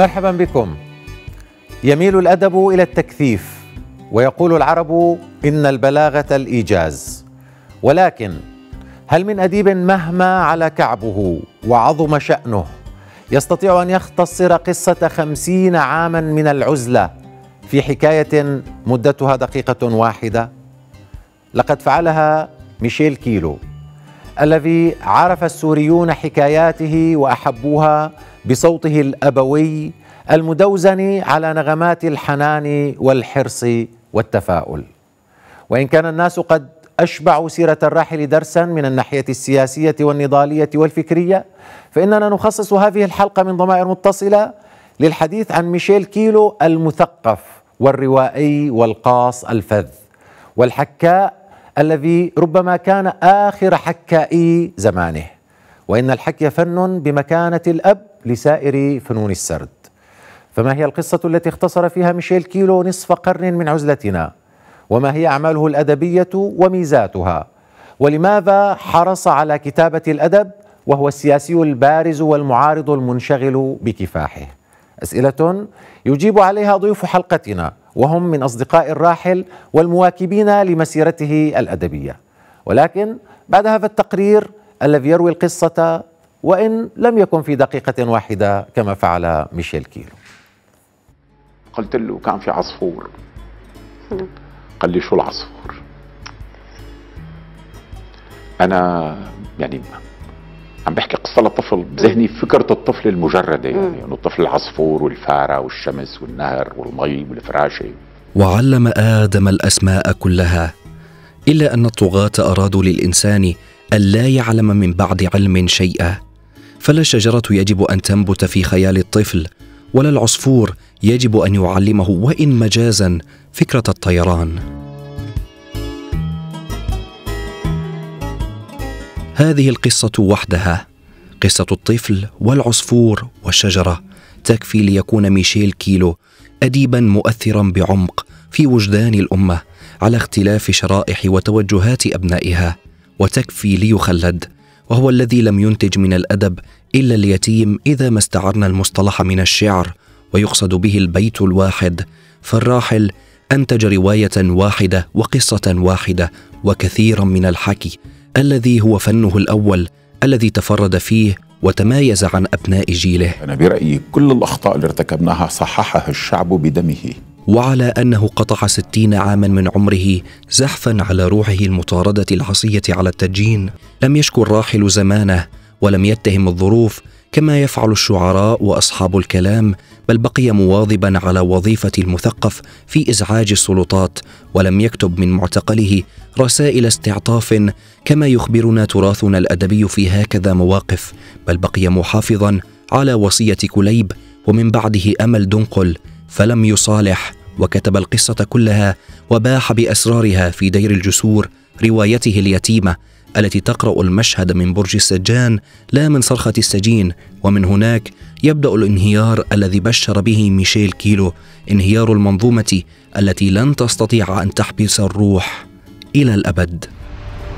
مرحبا بكم يميل الادب الى التكثيف ويقول العرب ان البلاغه الايجاز ولكن هل من اديب مهما على كعبه وعظم شانه يستطيع ان يختصر قصه خمسين عاما من العزله في حكايه مدتها دقيقه واحده لقد فعلها ميشيل كيلو الذي عرف السوريون حكاياته واحبوها بصوته الابوي المدوزن على نغمات الحنان والحرص والتفاؤل وان كان الناس قد اشبعوا سيره الراحل درسا من الناحيه السياسيه والنضاليه والفكريه فاننا نخصص هذه الحلقه من ضمائر متصله للحديث عن ميشيل كيلو المثقف والروائي والقاص الفذ والحكاء الذي ربما كان آخر حكائي زمانه وإن الحكي فن بمكانة الأب لسائر فنون السرد فما هي القصة التي اختصر فيها ميشيل كيلو نصف قرن من عزلتنا وما هي أعماله الأدبية وميزاتها ولماذا حرص على كتابة الأدب وهو السياسي البارز والمعارض المنشغل بكفاحه أسئلة يجيب عليها ضيوف حلقتنا وهم من أصدقاء الراحل والمواكبين لمسيرته الأدبية ولكن بعد هذا التقرير الذي يروي القصة وإن لم يكن في دقيقة واحدة كما فعل ميشيل كيلو قلت له كان في عصفور نعم. قال لي شو العصفور أنا يعني عم بحكي قصه لطفل بذهني فكره الطفل المجرده يعني انه الطفل العصفور والفاره والشمس والنهر والمي والفراشه وعلم ادم الاسماء كلها الا ان الطغاه ارادوا للانسان الا يعلم من بعد علم شيئا فلا الشجره يجب ان تنبت في خيال الطفل ولا العصفور يجب ان يعلمه وان مجازا فكره الطيران هذه القصه وحدها قصه الطفل والعصفور والشجره تكفي ليكون ميشيل كيلو اديبا مؤثرا بعمق في وجدان الامه على اختلاف شرائح وتوجهات ابنائها وتكفي ليخلد وهو الذي لم ينتج من الادب الا اليتيم اذا ما استعرنا المصطلح من الشعر ويقصد به البيت الواحد فالراحل انتج روايه واحده وقصه واحده وكثيرا من الحكي الذي هو فنه الأول الذي تفرد فيه وتمايز عن أبناء جيله أنا برأيي كل الأخطاء اللي ارتكبناها صححها الشعب بدمه وعلى أنه قطع ستين عاما من عمره زحفا على روحه المطاردة العصية على التدجين لم يشكو الراحل زمانه ولم يتهم الظروف كما يفعل الشعراء واصحاب الكلام بل بقي مواظبا على وظيفه المثقف في ازعاج السلطات ولم يكتب من معتقله رسائل استعطاف كما يخبرنا تراثنا الادبي في هكذا مواقف بل بقي محافظا على وصيه كليب ومن بعده امل دنقل فلم يصالح وكتب القصه كلها وباح باسرارها في دير الجسور روايته اليتيمه التي تقرأ المشهد من برج السجان لا من صرخة السجين ومن هناك يبدأ الانهيار الذي بشر به ميشيل كيلو انهيار المنظومة التي لن تستطيع أن تحبس الروح إلى الأبد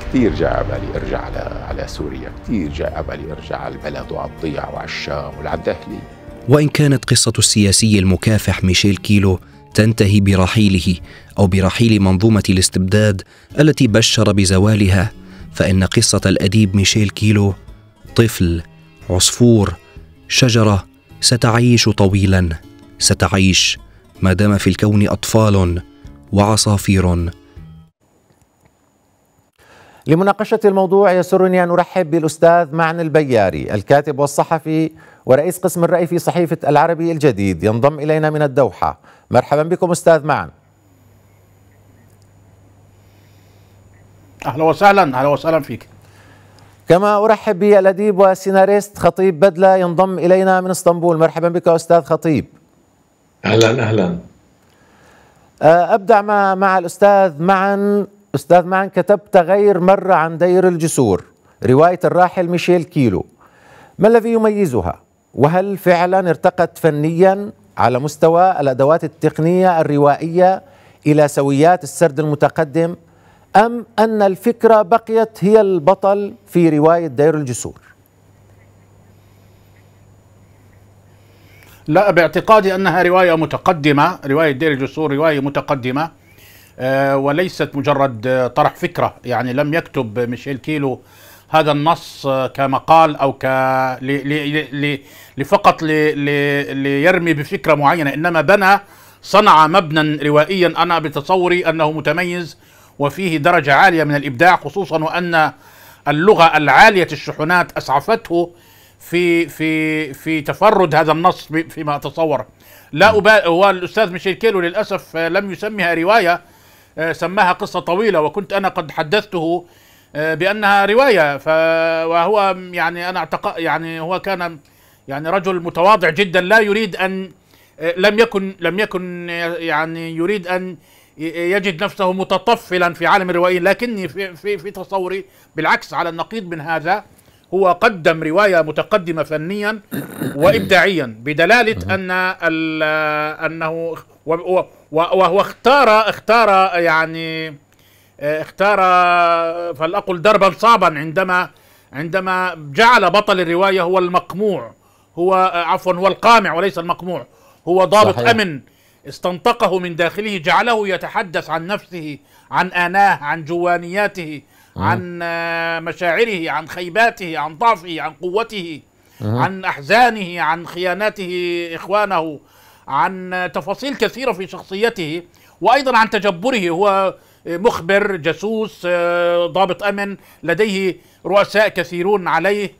كثير جاء على بالي ارجع على على سوريا، كثير جاء على بالي ارجع على البلد وعلى الضيع وعلى الشام وعلى الدهلي. وإن كانت قصة السياسي المكافح ميشيل كيلو تنتهي برحيله أو برحيل منظومة الاستبداد التي بشر بزوالها فإن قصة الأديب ميشيل كيلو طفل عصفور شجرة ستعيش طويلا ستعيش ما دام في الكون أطفال وعصافير لمناقشة الموضوع يسرني أن أرحب بالأستاذ معن البياري الكاتب والصحفي ورئيس قسم الرأي في صحيفة العربي الجديد ينضم إلينا من الدوحة مرحبا بكم أستاذ معن اهلا وسهلا اهلا وسهلا فيك كما ارحب بالاديب والسيناريست خطيب بدله ينضم الينا من اسطنبول مرحبا بك استاذ خطيب اهلا اهلا آه، ابدع مع, مع الاستاذ معا استاذ معا كتبت غير مره عن دير الجسور روايه الراحل ميشيل كيلو ما الذي يميزها وهل فعلا ارتقت فنيا على مستوى الادوات التقنيه الروائيه الى سويات السرد المتقدم أم أن الفكرة بقيت هي البطل في رواية دير الجسور لا باعتقادي أنها رواية متقدمة رواية دير الجسور رواية متقدمة آه، وليست مجرد آه، طرح فكرة يعني لم يكتب ميشيل كيلو هذا النص آه، كمقال او ك لفقط ليرمي بفكره معينه انما بنى صنع مبنى روائيا انا بتصوري انه متميز وفيه درجة عالية من الإبداع خصوصا وأن اللغة العالية الشحنات أسعفته في في في تفرد هذا النص فيما أتصور لا أبالغ هو الأستاذ ميشيل كيلو للأسف لم يسمها رواية آه، سماها قصة طويلة وكنت أنا قد حدثته آه، بأنها رواية وهو يعني أنا أعتقد يعني هو كان يعني رجل متواضع جدا لا يريد أن آه، لم يكن لم يكن يعني يريد أن يجد نفسه متطفلا في عالم الروائيين لكني في, في, في تصوري بالعكس على النقيض من هذا هو قدم روايه متقدمه فنيا وابداعيا بدلاله ان انه وهو اختار اختار يعني اختار فلاقل دربا صعبا عندما عندما جعل بطل الروايه هو المقموع هو عفوا هو القامع وليس المقموع هو ضابط صحيح. امن استنطقه من داخله جعله يتحدث عن نفسه عن آناه عن جوانياته آه. عن آه، مشاعره عن خيباته عن ضعفه عن قوته آه. عن أحزانه عن خياناته إخوانه عن تفاصيل كثيرة في شخصيته وأيضا عن تجبره هو مخبر جاسوس ضابط أمن لديه رؤساء كثيرون عليه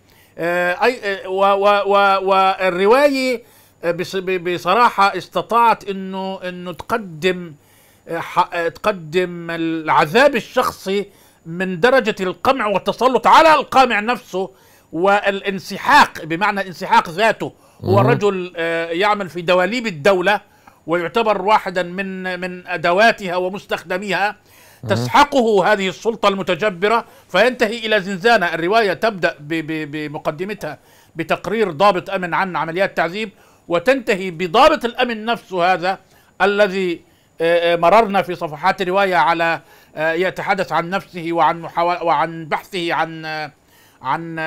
والرواية بصراحه استطاعت انه انه تقدم آه، آه، تقدم العذاب الشخصي من درجه القمع والتسلط على القامع نفسه والانسحاق بمعنى انسحاق ذاته هو رجل آه، يعمل في دواليب الدوله ويعتبر واحدا من من ادواتها ومستخدميها تسحقه هذه السلطه المتجبره فينتهي الى زنزانه الروايه تبدا بمقدمتها بتقرير ضابط امن عن عمليات تعذيب وتنتهي بضابط الأمن نفسه هذا الذي آه، آه، مررنا في صفحات رواية على آه، يتحدث عن نفسه وعن محاول وعن بحثه عن عن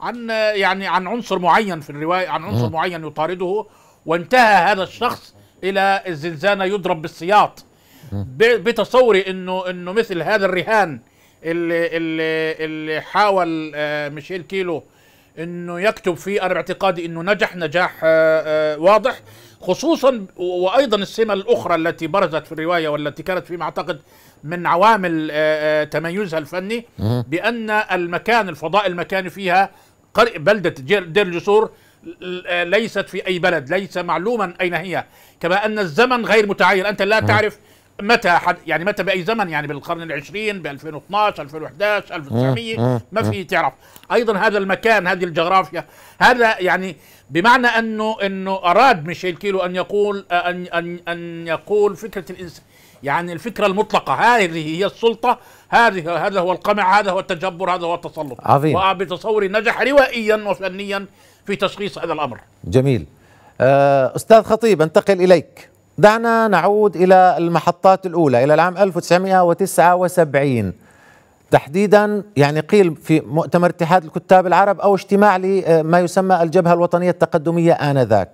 عن يعني عن عنصر معين في الرواية عن عنصر معين يطارده وانتهى هذا الشخص إلى الزنزانة يضرب بالسياط بتصوري انه انه مثل هذا الرهان اللي اللي اللي حاول ميشيل كيلو انه يكتب فيه انا باعتقادي انه نجح نجاح آه، آه، واضح خصوصا وايضا السمه الاخرى التي برزت في الروايه والتي كانت فيما اعتقد من عوامل آه، تميزها الفني بان المكان الفضاء المكاني فيها بلده دير الجسور ليست في اي بلد ليس معلوما اين هي كما ان الزمن غير متعين انت لا تعرف متى حد يعني متى باي زمن يعني بالقرن العشرين ب 2012 2011 1900 ما في تعرف ايضا هذا المكان هذه الجغرافيا هذا يعني بمعنى انه انه اراد ميشيل كيلو ان يقول ان ان ان يقول فكره الانسان يعني الفكرة المطلقة هذه هي السلطة هذه هذا هو القمع هذا هو التجبر هذا هو التسلط عظيم وبتصوري نجح روائيا وفنيا في تشخيص هذا الأمر جميل آه، أستاذ خطيب أنتقل إليك دعنا نعود إلى المحطات الأولى إلى العام 1979 تحديدا يعني قيل في مؤتمر اتحاد الكتاب العرب أو اجتماع لما آه، يسمى الجبهة الوطنية التقدمية آنذاك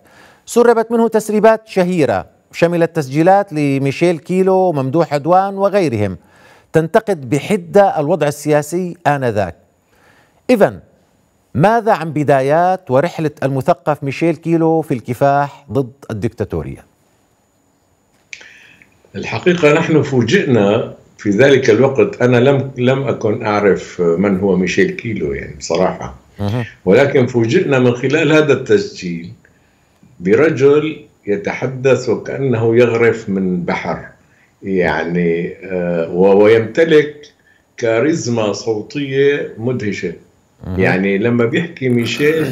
سربت منه تسريبات شهيرة شملت تسجيلات لميشيل كيلو وممدوح عدوان وغيرهم تنتقد بحدة الوضع السياسي آنذاك إذا ماذا عن بدايات ورحلة المثقف ميشيل كيلو في الكفاح ضد الدكتاتورية؟ الحقيقة نحن فوجئنا في ذلك الوقت أنا لم لم أكن أعرف من هو ميشيل كيلو يعني بصراحة ولكن فوجئنا من خلال هذا التسجيل برجل يتحدث وكأنه يغرف من بحر يعني آه، ويمتلك كاريزما صوتية مدهشة يعني لما بيحكي ميشيل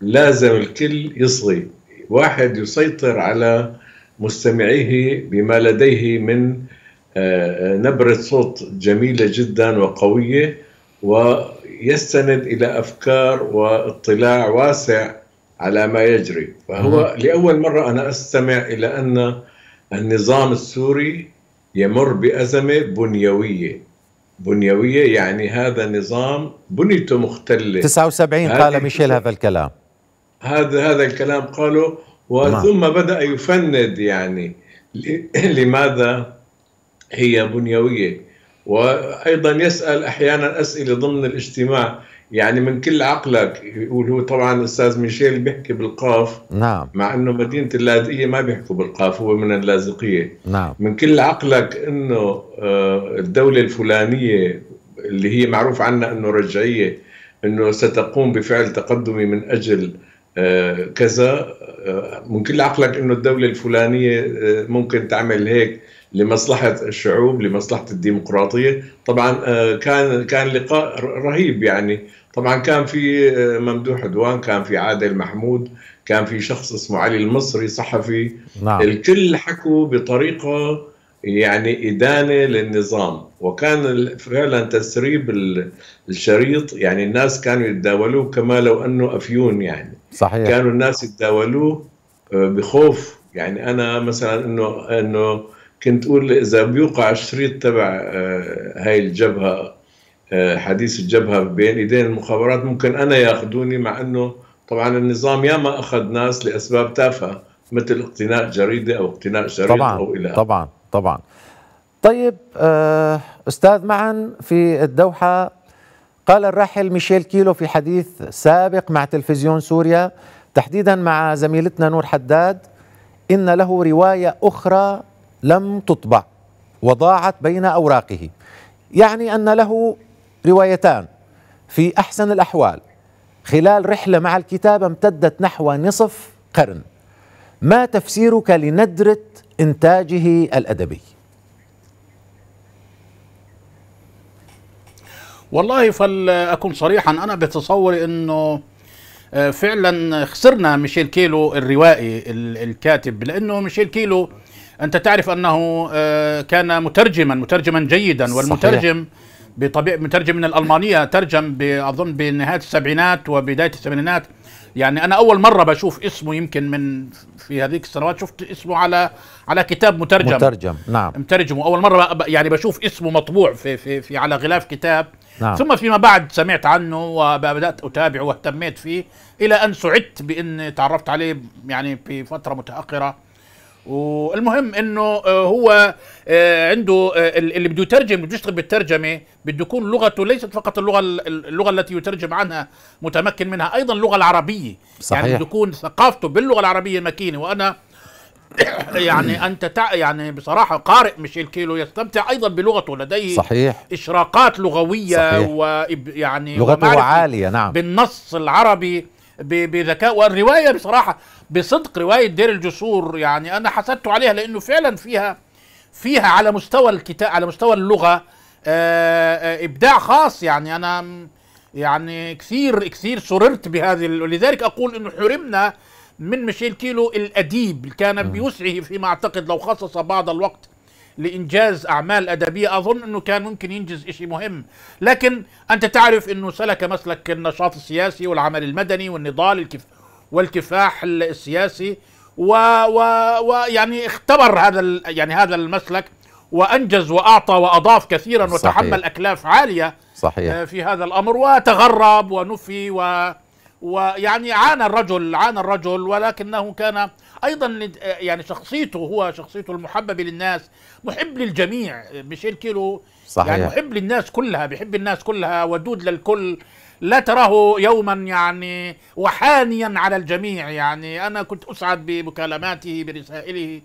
لازم الكل يصغي واحد يسيطر على مستمعيه بما لديه من آه، آه، نبرة صوت جميلة جدا وقوية ويستند إلى أفكار واطلاع واسع على ما يجري فهو لأول مرة أنا أستمع إلى أن النظام السوري يمر بأزمة بنيوية بنيوية يعني هذا نظام بنيته مختلة 79 قال ميشيل هذا الكلام هذا هذا الكلام قاله وثم بدأ يفند يعني لماذا هي بنيوية وأيضا يسأل أحيانا أسئلة ضمن الاجتماع يعني من كل عقلك يقول هو طبعا الأستاذ ميشيل بيحكي بالقاف نعم مع أنه مدينة اللاذقية ما بيحكوا بالقاف هو من اللاذقية نعم من كل عقلك أنه آه، الدولة الفلانية اللي هي معروف عنها أنه رجعية أنه ستقوم بفعل تقدمي من أجل آه، كذا آه، ممكن لعقلك انه الدوله الفلانيه آه، ممكن تعمل هيك لمصلحه الشعوب لمصلحه الديمقراطيه طبعا كان كان لقاء رهيب يعني طبعا كان في ممدوح عدوان كان في عادل محمود كان في شخص اسمه علي المصري صحفي نعم. الكل حكوا بطريقه يعني إدانة للنظام وكان فعلا تسريب الشريط يعني الناس كانوا يتداولوه كما لو أنه أفيون يعني صحيح كانوا الناس يتداولوه آه، بخوف يعني انا مثلا انه انه كنت اقول اذا بيوقع الشريط تبع آه، هاي الجبهه آه، حديث الجبهه بين ايدين المخابرات ممكن انا ياخذوني مع انه طبعا النظام ياما اخذ ناس لاسباب تافهه مثل اقتناء جريده او اقتناء شريط طبعا او الى طبعا طبعا طيب استاذ معا في الدوحه قال الراحل ميشيل كيلو في حديث سابق مع تلفزيون سوريا تحديدا مع زميلتنا نور حداد إن له رواية أخرى لم تطبع وضاعت بين أوراقه يعني أن له روايتان في أحسن الأحوال خلال رحلة مع الكتابة امتدت نحو نصف قرن ما تفسيرك لندرة إنتاجه الأدبي؟ والله فلأكون صريحا أنا بتصوري أنه آه، فعلا خسرنا ميشيل كيلو الروائي الكاتب لأنه ميشيل كيلو أنت تعرف أنه آه، كان مترجما مترجما جيدا والمترجم بطبيعة مترجم من الألمانية ترجم أظن بنهاية السبعينات وبداية الثمانينات يعني أنا أول مرة بشوف اسمه يمكن من في هذيك السنوات شفت اسمه على على كتاب مترجم مترجم نعم مترجم أول مرة يعني بشوف اسمه مطبوع في في, في على غلاف كتاب نعم. ثم فيما بعد سمعت عنه وبدات اتابعه واهتميت فيه الى ان سعدت باني تعرفت عليه يعني في فتره متاخره والمهم انه آه، هو آه، عنده آه، اللي بده يترجم بده يشتغل بالترجمه بده يكون لغته ليست فقط اللغه اللغه التي يترجم عنها متمكن منها ايضا اللغه العربيه يعني صحيح. يعني بده يكون ثقافته باللغه العربيه مكينه وانا يعني انت تع... يعني بصراحه قارئ ميشيل كيلو يستمتع ايضا بلغته لديه صحيح اشراقات لغويه صحيح. ويعني لغته عاليه نعم بالنص العربي بذكاء والروايه بصراحه بصدق روايه دير الجسور يعني انا حسدت عليها لانه فعلا فيها فيها على مستوى الكتاب على مستوى اللغه آه، آه، ابداع خاص يعني انا يعني كثير كثير سررت بهذه ولذلك اقول انه حرمنا من ميشيل كيلو الأديب كان بوسعه فيما أعتقد لو خصص بعض الوقت لإنجاز أعمال أدبية أظن أنه كان ممكن ينجز إشي مهم لكن أنت تعرف أنه سلك مسلك النشاط السياسي والعمل المدني والنضال الكف... والكفاح السياسي ويعني و... و... يعني اختبر هذا ال... يعني هذا المسلك وانجز واعطى واضاف كثيرا صحيح. وتحمل اكلاف عاليه صحيح. آه، في هذا الامر وتغرب ونفي و ويعني عانى الرجل عانى الرجل ولكنه كان ايضا يعني شخصيته هو شخصيته المحببه للناس محب للجميع ميشيل كيلو صحيح. يعني محب للناس كلها بيحب الناس كلها ودود للكل لا تراه يوما يعني وحانيا على الجميع يعني انا كنت اسعد بمكالماته برسائله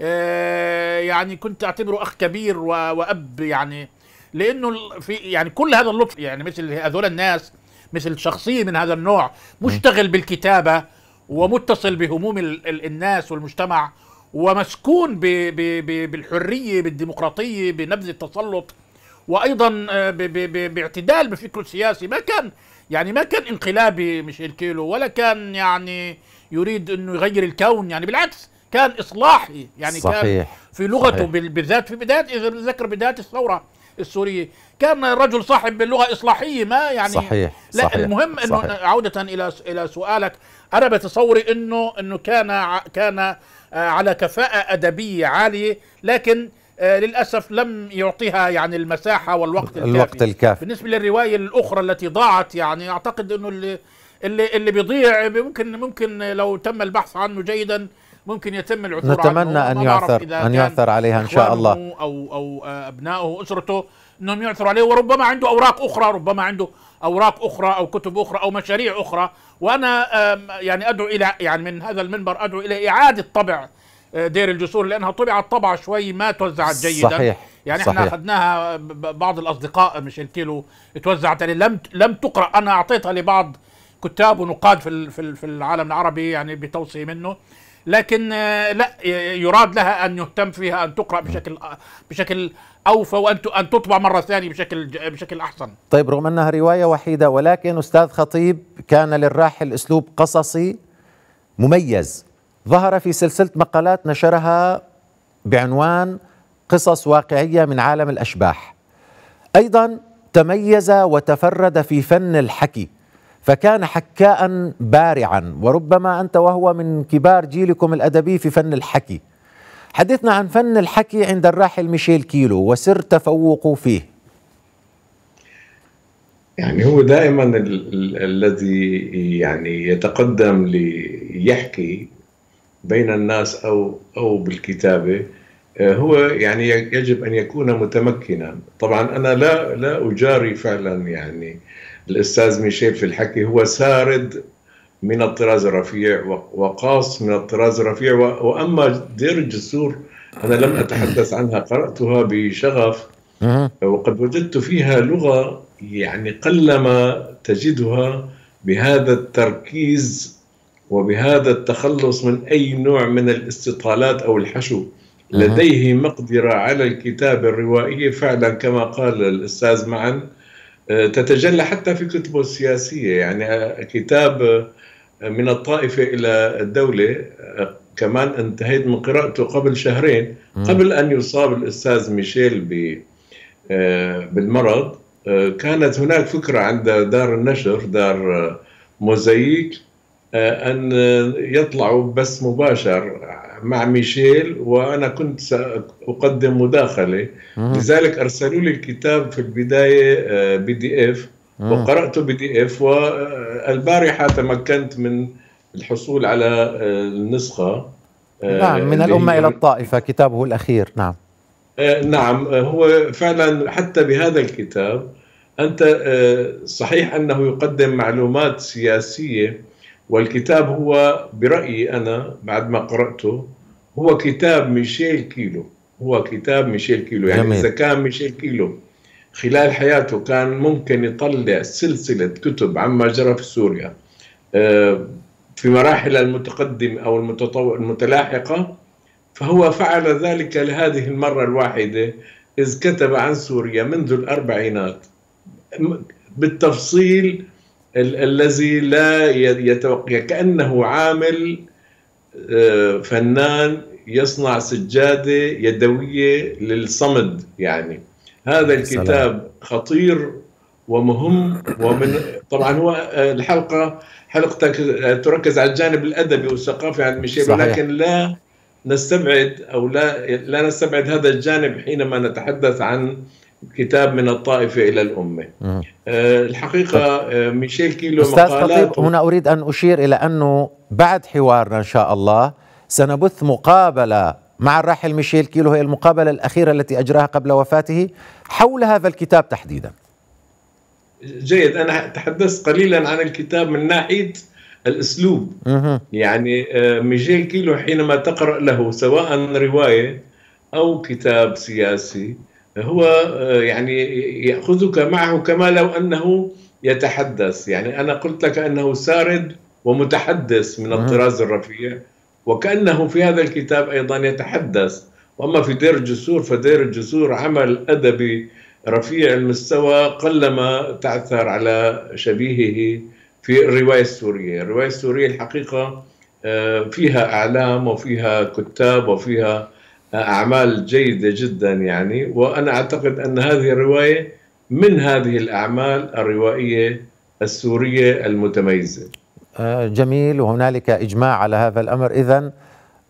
آه يعني كنت اعتبره اخ كبير واب يعني لانه في يعني كل هذا اللطف يعني مثل هذول الناس مثل شخصيه من هذا النوع مشتغل بالكتابه ومتصل بهموم الناس والمجتمع ومسكون بالحريه بالديمقراطيه بنبذ التسلط وايضا آه، باعتدال بفكره السياسي ما كان يعني ما كان انقلابي ميشيل كيلو ولا كان يعني يريد انه يغير الكون يعني بالعكس كان اصلاحي يعني صحيح كان في لغته صحيح بالذات في بدايه اذا بتذكر بدايه الثوره السورية كان الرجل صاحب باللغه إصلاحية ما يعني صحيح لا صحيح المهم أنه صحيح عودة إلى إلى سؤالك أنا بتصوري أنه أنه كان كان آه، على كفاءة أدبية عالية لكن آه، للأسف لم يعطيها يعني المساحة والوقت الكافي الوقت الكافي بالنسبة للرواية الأخرى التي ضاعت يعني أعتقد أنه اللي اللي اللي بيضيع ممكن ممكن لو تم البحث عنه جيدا ممكن يتم العثور نتمنى عنه. ان يعثر ان يعثر عليها ان شاء الله او او آه، ابنائه اسرته انهم يعثروا عليه وربما عنده اوراق اخرى ربما عنده اوراق اخرى او كتب اخرى او مشاريع اخرى وانا يعني ادعو الى يعني من هذا المنبر ادعو الى اعاده طبع آه، دير الجسور لانها طبعت طبعه شوي ما توزعت جيدا صحيح يعني صحيح. احنا اخذناها بعض الاصدقاء مش قلت له اتوزعت عليه يعني لم لم تقرا انا اعطيتها لبعض كتاب ونقاد في في العالم العربي يعني بتوصي منه لكن آه، لا يراد لها ان يهتم فيها ان تقرا بشكل آه، بشكل اوفى وان ان تطبع مره ثانيه بشكل بشكل احسن. طيب رغم انها روايه وحيده ولكن استاذ خطيب كان للراحل اسلوب قصصي مميز ظهر في سلسله مقالات نشرها بعنوان قصص واقعيه من عالم الاشباح. ايضا تميز وتفرد في فن الحكي فكان حكاء بارعا وربما أنت وهو من كبار جيلكم الأدبي في فن الحكي حدثنا عن فن الحكي عند الراحل ميشيل كيلو وسر تفوقه فيه يعني هو دائما الذي يعني يتقدم ليحكي بين الناس او او بالكتابه آه، هو يعني يجب ان يكون متمكنا طبعا انا لا لا اجاري فعلا يعني الأستاذ ميشيل في الحكي هو سارد من الطراز الرفيع وقاص من الطراز الرفيع وأما دير الجسور أنا لم أتحدث عنها قرأتها بشغف وقد وجدت فيها لغة يعني قلما تجدها بهذا التركيز وبهذا التخلص من أي نوع من الاستطالات أو الحشو لديه مقدرة على الكتابة الروائية فعلا كما قال الأستاذ معا آه، تتجلى حتى في كتبه السياسية يعني آه، كتاب آه، من الطائفة إلى الدولة كمان انتهيت من قراءته قبل شهرين قبل أن يصاب الأستاذ ميشيل بالمرض كانت هناك فكرة عند دار النشر دار موزيك أن يطلعوا بس مباشر مع ميشيل وأنا كنت سأقدم مداخلة لذلك أرسلوا لي الكتاب في البداية بي دي إف وقرأته بي دي إف والبارحة تمكنت من الحصول على آه، النسخة آه، نعم من الأمة إلى الطائفة كتابه الأخير نعم آه، نعم هو فعلا حتى بهذا الكتاب أنت صحيح أنه يقدم معلومات سياسية والكتاب هو برأيي أنا بعد ما قرأته هو كتاب ميشيل كيلو هو كتاب ميشيل كيلو يعني جميل. إذا كان ميشيل كيلو خلال حياته كان ممكن يطلع سلسلة كتب عما جرى في سوريا آه، في مراحل المتقدمة أو المتلاحقة فهو فعل ذلك لهذه المرة الواحدة إذ كتب عن سوريا منذ الأربعينات بالتفصيل ال الذي لا يتوقع كأنه عامل آه، فنان يصنع سجادة يدوية للصمد يعني هذا الكتاب خطير ومهم ومن طبعا هو آه، الحلقة حلقتك آه، تركز على الجانب الأدبي والثقافي عن ميشيل لكن لا نستبعد أو لا لا نستبعد هذا الجانب حينما نتحدث عن كتاب من الطائفة إلى الأمة أه الحقيقة طيب. آه، ميشيل كيلو أستاذ خطيب هنا أريد أن أشير إلى أنه بعد حوارنا إن شاء الله سنبث مقابلة مع الراحل ميشيل كيلو هي المقابلة الأخيرة التي أجراها قبل وفاته حول هذا الكتاب تحديدا جيد أنا تحدثت قليلا عن الكتاب من ناحية الأسلوب يعني، أه. يعني ميشيل كيلو حينما تقرأ له سواء رواية أو كتاب سياسي هو آه، يعني ياخذك معه كما لو انه يتحدث يعني انا قلت لك انه سارد ومتحدث من نعم. الطراز الرفيع وكانه في هذا الكتاب ايضا يتحدث واما في دير الجسور فدير الجسور عمل ادبي رفيع المستوى قلما تعثر على شبيهه في الروايه السوريه، الروايه السوريه الحقيقه آه، فيها اعلام وفيها كتاب وفيها أعمال جيدة جدا يعني وأنا أعتقد أن هذه الرواية من هذه الأعمال الروائية السورية المتميزة آه، جميل وهنالك إجماع على هذا الأمر إذا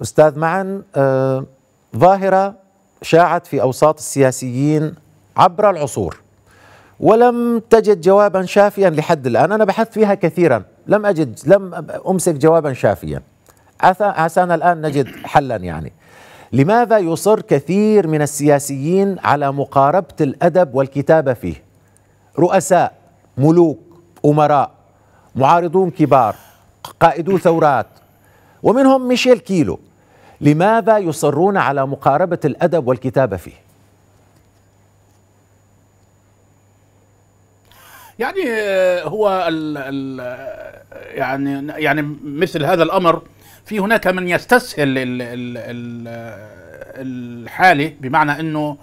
أستاذ معا آه، ظاهرة شاعت في أوساط السياسيين عبر العصور ولم تجد جوابا شافيا لحد الآن أنا بحثت فيها كثيرا لم أجد لم أمسك جوابا شافيا عسانا الآن نجد حلا يعني لماذا يصر كثير من السياسيين على مقاربه الادب والكتابه فيه رؤساء ملوك امراء معارضون كبار قائدو ثورات ومنهم ميشيل كيلو لماذا يصرون على مقاربه الادب والكتابه فيه يعني آه، هو ال ال آه، يعني يعني مثل هذا الامر في هناك من يستسهل ال ال ال الحاله بمعنى انه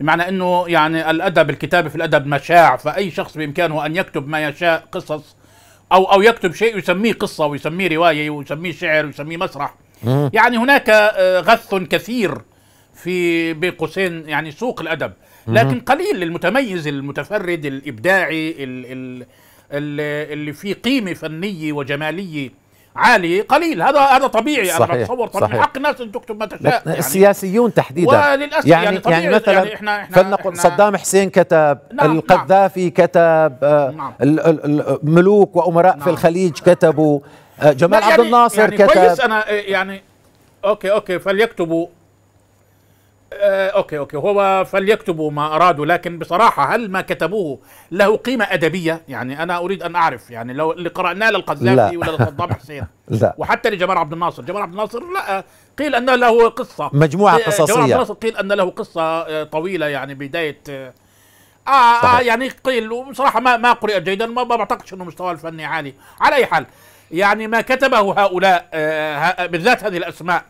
بمعنى انه يعني الادب الكتابه في الادب مشاع فاي شخص بامكانه ان يكتب ما يشاء قصص او او يكتب شيء يسميه قصه ويسميه روايه ويسميه شعر ويسميه مسرح يعني هناك آه، غث كثير في بين قوسين يعني سوق الادب لكن قليل المتميز المتفرد الابداعي اللي فيه قيمه فنيه وجماليه عالي قليل هذا هذا طبيعي صحيح. انا بتصور طبيعي صحيح. حق الناس ان تكتب ما تشاء يعني السياسيون تحديدا وللاسف يعني يعني, يعني طبيعي يعني مثلا يعني احنا احنا فلنقل احنا صدام حسين كتب نعم, نعم. القذافي آه، نعم كتب نعم الملوك وامراء نعم في الخليج كتبوا آه، جمال يعني عبد الناصر يعني كتب كويس انا آه، يعني اوكي اوكي فليكتبوا آه، اوكي اوكي هو فليكتبوا ما ارادوا لكن بصراحه هل ما كتبوه له قيمه ادبيه؟ يعني انا اريد ان اعرف يعني لو اللي قراناه للقذافي ولا للصدام حسين لا وحتى لجمال عبد الناصر، جمال عبد الناصر لا قيل ان له قصه مجموعه قصصيه آه، جمال عبد الناصر قيل ان له قصه آه، طويله يعني بدايه آه, آه يعني قيل وبصراحه ما ما قرئت جيدا ما بعتقدش انه مستواه الفني عالي، على اي حال يعني ما كتبه هؤلاء آه، بالذات هذه الاسماء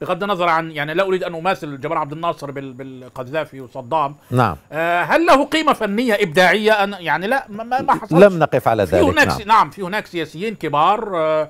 بغض النظر عن يعني لا اريد ان اماثل جمال عبد الناصر بالقذافي وصدام نعم آه، هل له قيمه فنيه ابداعيه أن يعني لا ما, ما حصلش لم نقف على ذلك في هناك نعم. نعم في هناك سياسيين كبار آه،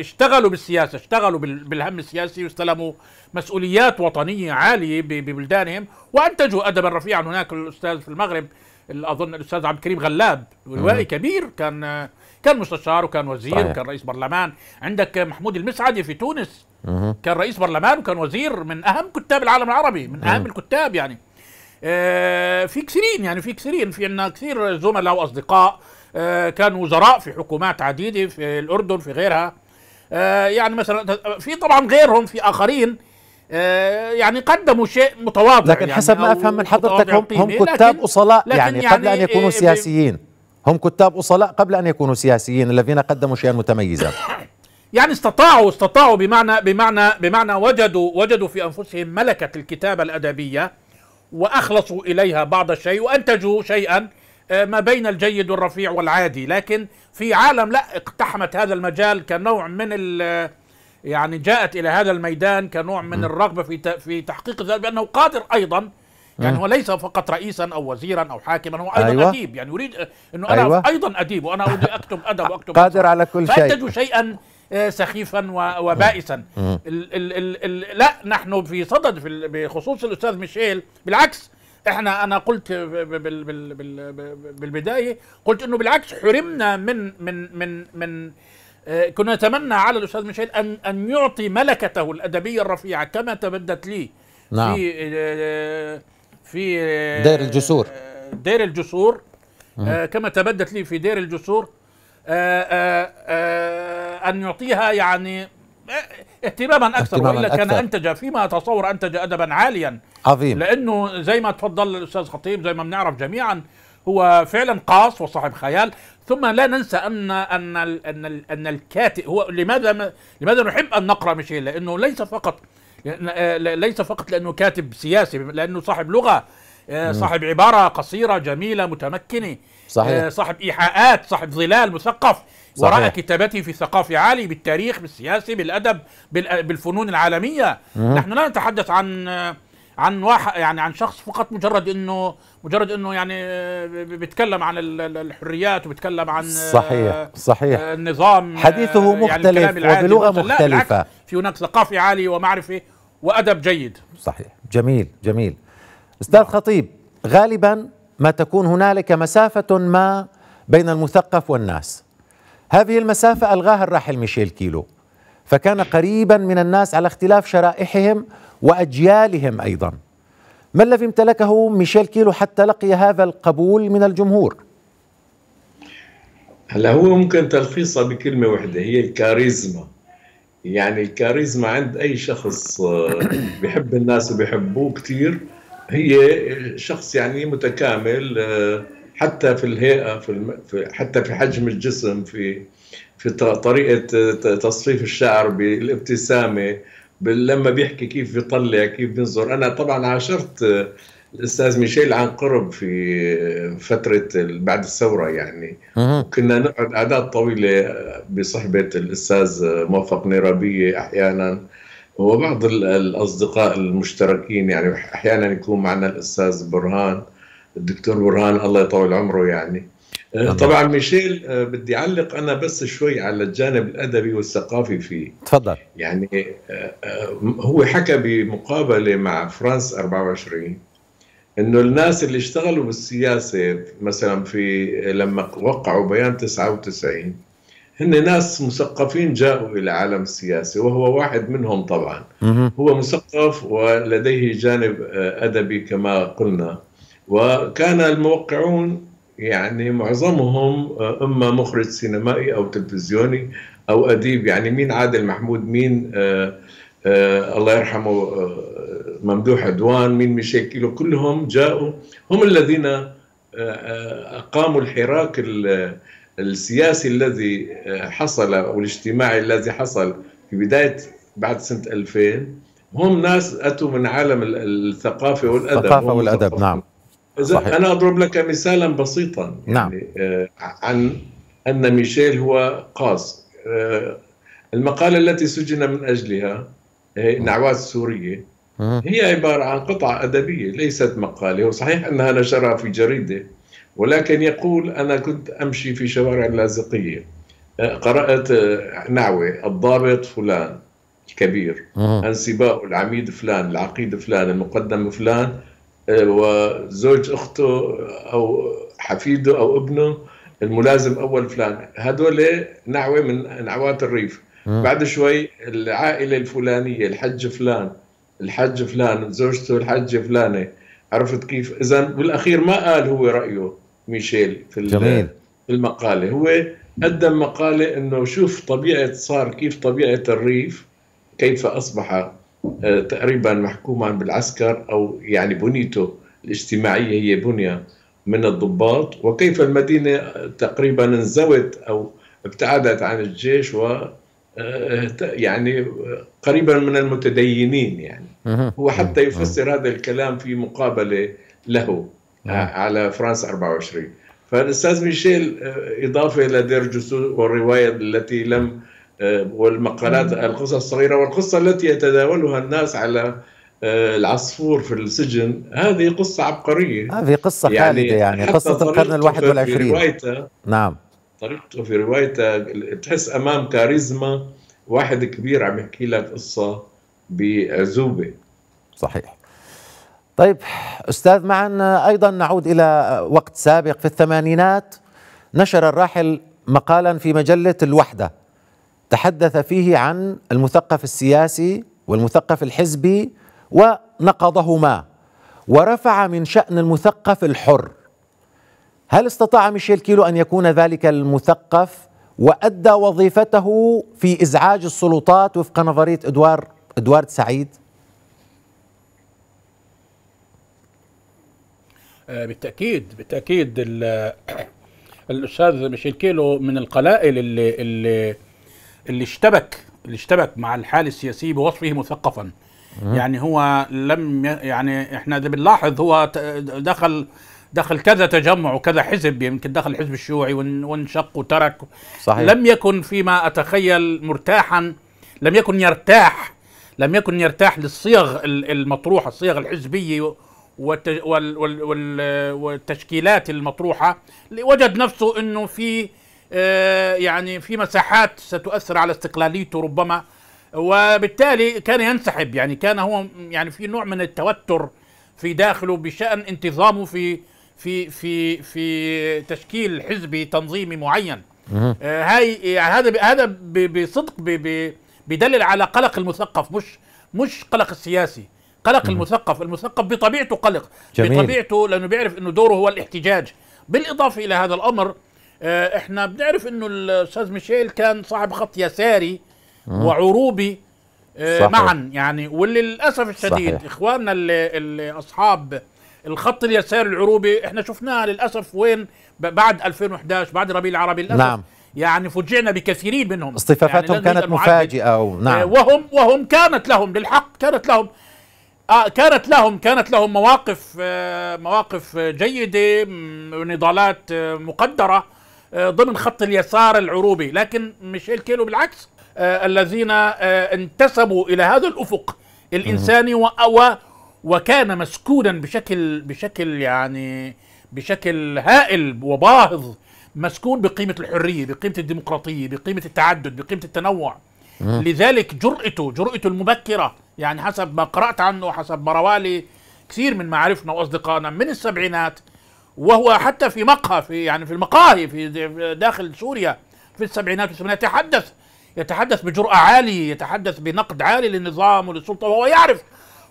اشتغلوا بالسياسه اشتغلوا بالهم السياسي واستلموا مسؤوليات وطنيه عاليه ببلدانهم وانتجوا ادبا رفيعا هناك الاستاذ في المغرب اظن الاستاذ عبد الكريم غلاب روائي كبير كان كان مستشار وكان وزير صحيح. وكان رئيس برلمان عندك محمود المسعدي في تونس مه. كان رئيس برلمان وكان وزير من اهم كتاب العالم العربي من اهم مه. الكتاب يعني آه في كثيرين يعني في كثيرين في عندنا كثير زملاء واصدقاء آه كانوا وزراء في حكومات عديده في الاردن في غيرها آه يعني مثلا في طبعا غيرهم في اخرين آه، يعني قدموا شيء متواضع لكن يعني حسب ما افهم من حضرتك هم, هم كتاب اصلاء يعني, يعني قبل ان يعني، يكونوا آه، سياسيين هم كتاب أصلاء قبل أن يكونوا سياسيين الذين قدموا شيئا متميزا يعني استطاعوا استطاعوا بمعنى بمعنى بمعنى وجدوا وجدوا في انفسهم ملكه الكتابه الادبيه واخلصوا اليها بعض الشيء وانتجوا شيئا آه، ما بين الجيد والرفيع والعادي لكن في عالم لا اقتحمت هذا المجال كنوع من يعني جاءت الى هذا الميدان كنوع من الرغبه في في تحقيق ذلك بانه قادر ايضا يعني هو ليس فقط رئيسا او وزيرا او حاكما هو ايضا أيوة. اديب يعني يريد انه انا أيوة. ايضا اديب وانا اريد اكتب ادب واكتب قادر على كل شيء فانتجوا شيئا آه، سخيفا وبائسا ال ال ال ال لا نحن في صدد في بخصوص الاستاذ ميشيل بالعكس احنا انا قلت بالبدايه قلت انه بالعكس حرمنا من من من من آه، كنا نتمنى على الاستاذ ميشيل ان ان يعطي ملكته الادبيه الرفيعه كما تبدت لي نعم. في آه، في دير الجسور آه، دير الجسور آه كما تبدت لي في دير الجسور آه،, آه آه أن يعطيها يعني آه، اهتماما أكثر اهتماماً وإلا أكثر. كان أنتج فيما أتصور أنتج أدبا عاليا عظيم لأنه زي ما تفضل الأستاذ خطيب زي ما بنعرف جميعا هو فعلا قاص وصاحب خيال ثم لا ننسى ان ان ان, أن الكاتب هو لماذا لماذا نحب ان نقرا ميشيل لانه ليس فقط آه، ليس فقط لأنه كاتب سياسي لأنه صاحب لغة آه، صاحب عبارة قصيرة جميلة متمكنة آه، صحيح. صاحب إيحاءات صاحب ظلال مثقف وراء كتابته في ثقافة عالية بالتاريخ بالسياسة بالأدب بالفنون العالمية مم. نحن لا نتحدث عن عن واحد يعني عن شخص فقط مجرد انه مجرد انه يعني بيتكلم عن الحريات وبيتكلم عن صحيح آه، صحيح آه، النظام آه، حديثه يعني مختلف يعني وبلغه مختلفه في هناك ثقافه عاليه ومعرفه وادب جيد صحيح جميل جميل استاذ خطيب غالبا ما تكون هنالك مسافه ما بين المثقف والناس هذه المسافه الغاها الراحل ميشيل كيلو فكان قريبا من الناس على اختلاف شرائحهم واجيالهم ايضا ما الذي امتلكه ميشيل كيلو حتى لقي هذا القبول من الجمهور هلا هو ممكن تلخيصها بكلمه واحده هي الكاريزما يعني الكاريزما عند اي شخص آه، بحب الناس وبحبوه كثير هي شخص يعني متكامل آه، حتى في الهيئه في حتى في حجم الجسم في في طريقه تصفيف الشعر بالابتسامه لما بيحكي كيف بيطلع كيف بينظر انا طبعا عاشرت الاستاذ ميشيل عن قرب في فتره بعد الثوره يعني كنا نقعد اعداد طويله بصحبه الاستاذ موفق نيرابيه احيانا وبعض الاصدقاء المشتركين يعني احيانا يكون معنا الاستاذ برهان الدكتور برهان الله يطول عمره يعني آه، طبعا ميشيل آه، بدي اعلق انا بس شوي على الجانب الادبي والثقافي فيه تفضل يعني آه، هو حكى بمقابله مع فرانس 24 انه الناس اللي اشتغلوا بالسياسه مثلا في لما وقعوا بيان 99 هن ناس مثقفين جاءوا الى عالم السياسه وهو واحد منهم طبعا هو مثقف ولديه جانب ادبي كما قلنا وكان الموقعون يعني معظمهم آه، اما مخرج سينمائي او تلفزيوني او اديب يعني مين عادل محمود مين آآ آه، آآ آه، الله يرحمه ممدوح عدوان مين مشاكيلو كلهم جاءوا هم الذين اقاموا الحراك السياسي الذي حصل او الاجتماعي الذي حصل في بدايه بعد سنه 2000 هم ناس اتوا من عالم الثقافه والادب الثقافه والادب نعم صحيح. أنا أضرب لك مثالا بسيطا يعني، نعم. يعني آه عن أن ميشيل هو قاص آه المقالة التي سجن من أجلها نعوات السورية هي عبارة عن قطعة أدبية ليست مقالة وصحيح أنها نشرها في جريدة ولكن يقول أنا كنت أمشي في شوارع اللاذقية آه، قرأت آه، نعوة الضابط فلان الكبير انسباء العميد فلان العقيد فلان المقدم فلان إيه، وزوج اخته او حفيده او ابنه الملازم اول فلان هدول نعوه من نعوات الريف مم. بعد شوي العائله الفلانيه الحج فلان الحج فلان زوجته الحجه فلانه عرفت كيف اذا بالاخير ما قال هو رايه ميشيل في جميل. في المقاله هو قدم مقاله انه شوف طبيعه صار كيف طبيعه الريف كيف اصبح آه، تقريبا محكوما بالعسكر أو يعني بنيته الاجتماعية هي بنية من الضباط وكيف المدينة تقريبا انزوت أو ابتعدت عن الجيش و آه، يعني قريبا من المتدينين يعني هو حتى يفسر هذا الكلام في مقابلة له آه، على فرانس 24 فالأستاذ ميشيل إضافة الى دير جسور والرواية التي لم آه، والمقالات القصص الصغيره والقصه التي يتداولها الناس على آه، العصفور في السجن هذه قصه عبقريه هذه قصه يعني خالده يعني قصه القرن الواحد والعشرين نعم طريقته في روايته تحس امام كاريزما واحد كبير عم يحكي لك قصه بعزوبه صحيح طيب استاذ معا ايضا نعود الى وقت سابق في الثمانينات نشر الراحل مقالا في مجله الوحده تحدث فيه عن المثقف السياسي والمثقف الحزبي ونقضهما ورفع من شأن المثقف الحر هل استطاع ميشيل كيلو أن يكون ذلك المثقف وأدى وظيفته في إزعاج السلطات وفق نظرية إدوار إدوارد سعيد؟ آه، بالتأكيد بالتأكيد الأستاذ ميشيل كيلو من القلائل اللي, اللي اللي اشتبك اللي اشتبك مع الحال السياسي بوصفه مثقفا يعني هو لم يعني احنا بنلاحظ هو دخل دخل كذا تجمع وكذا حزب يمكن دخل الحزب الشيوعي وانشق وترك صحيح. لم يكن فيما اتخيل مرتاحا لم يكن يرتاح لم يكن يرتاح للصيغ المطروحه الصيغ الحزبيه والتشكيلات المطروحه وجد نفسه انه في آه، يعني في مساحات ستؤثر على استقلاليته ربما وبالتالي كان ينسحب يعني كان هو يعني في نوع من التوتر في داخله بشان انتظامه في في في في تشكيل حزبي تنظيمي معين آه، هاي يعني هذا هذا بصدق بدلل على قلق المثقف مش مش قلق السياسي قلق مم. المثقف المثقف بطبيعته قلق جميل. بطبيعته لانه بيعرف انه دوره هو الاحتجاج بالاضافه الى هذا الامر آه، احنا بنعرف انه الاستاذ ميشيل كان صاحب خط يساري وعروبي آه، معا يعني وللاسف الشديد صحيح. اخواننا اللي, اللي اصحاب الخط اليساري العروبي احنا شفناه للاسف وين بعد 2011 بعد ربيع العربي للاسف نعم. يعني فجعنا بكثيرين منهم اصطفافاتهم يعني كانت مفاجئه آه، نعم وهم وهم كانت لهم للحق كانت لهم آه كانت لهم كانت لهم مواقف آه مواقف جيده نضالات آه مقدره آه، ضمن خط اليسار العروبي لكن ميشيل كيلو بالعكس آه، الذين آه، انتسبوا الى هذا الافق الانساني واوى وكان مسكونا بشكل بشكل يعني بشكل هائل وباهظ مسكون بقيمه الحريه بقيمه الديمقراطيه بقيمه التعدد بقيمه التنوع لذلك جرأته جرأته المبكره يعني حسب ما قرأت عنه حسب ما روالي كثير من معارفنا وأصدقائنا من السبعينات وهو حتى في مقهى في يعني في المقاهي في داخل سوريا في السبعينات والثمانينات يتحدث يتحدث بجرأة عالية يتحدث بنقد عالي للنظام وللسلطة وهو يعرف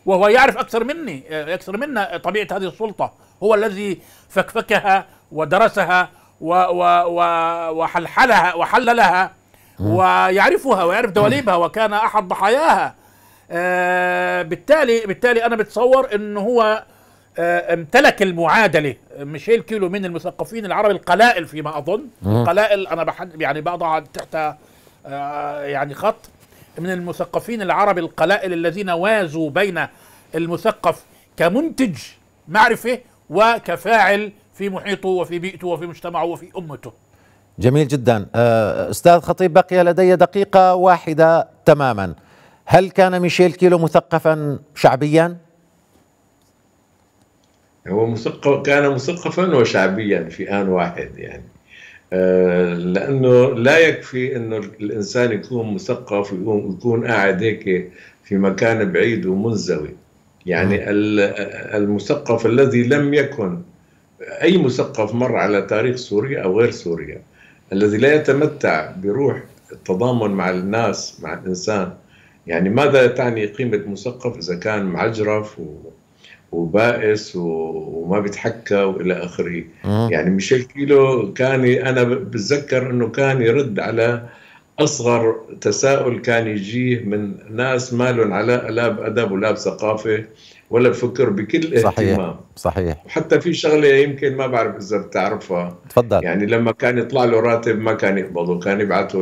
وهو يعرف أكثر مني أكثر منا طبيعة هذه السلطة هو الذي فكفكها ودرسها و و و وحلحلها وحللها ويعرفها ويعرف دواليبها وكان أحد ضحاياها آه، بالتالي بالتالي أنا بتصور أنه هو آه، امتلك المعادله ميشيل كيلو من المثقفين العرب القلائل فيما اظن القلائل انا بحن يعني بضع تحت آه، يعني خط من المثقفين العرب القلائل الذين وازوا بين المثقف كمنتج معرفه وكفاعل في محيطه وفي بيئته وفي مجتمعه وفي امته جميل جدا آه، استاذ خطيب بقي لدي دقيقه واحده تماما هل كان ميشيل كيلو مثقفا شعبيا هو مثقف كان مثقفا وشعبيا في آن واحد يعني آه، لأنه لا يكفي أنه الإنسان يكون مثقف ويكون قاعد هيك في مكان بعيد ومنزوي يعني المثقف الذي لم يكن أي مثقف مر على تاريخ سوريا أو غير سوريا الذي لا يتمتع بروح التضامن مع الناس مع الإنسان يعني ماذا تعني قيمة مثقف إذا كان معجرف و وبائس وما بيتحكى والى اخره يعني ميشيل كيلو كان انا بتذكر انه كان يرد على اصغر تساؤل كان يجيه من ناس ما لهم علاقه لا بادب ولا بثقافه ولا بفكر بكل اهتمام صحيح صحيح وحتى في شغله يمكن ما بعرف اذا بتعرفها تفضل يعني لما كان يطلع له راتب ما كان يقبضه كان يبعثه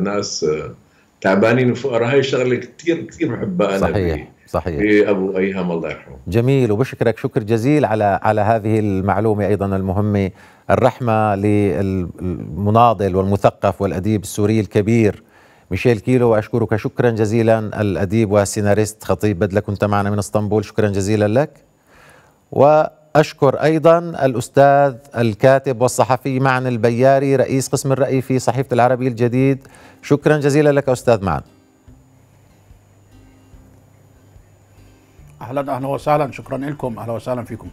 لناس آه، تعبانين وفقراء هاي شغله كثير كثير بحبها انا صحيح بي. صحيح بابو ايهم الله يرحمه جميل وبشكرك شكر جزيل على على هذه المعلومه ايضا المهمه الرحمه للمناضل والمثقف والاديب السوري الكبير ميشيل كيلو واشكرك شكرا جزيلا الاديب والسيناريست خطيب بدله كنت معنا من اسطنبول شكرا جزيلا لك واشكر ايضا الاستاذ الكاتب والصحفي معن البياري رئيس قسم الراي في صحيفه العربي الجديد شكرا جزيلا لك استاذ معن اهلا اهلا وسهلا شكرا لكم اهلا وسهلا فيكم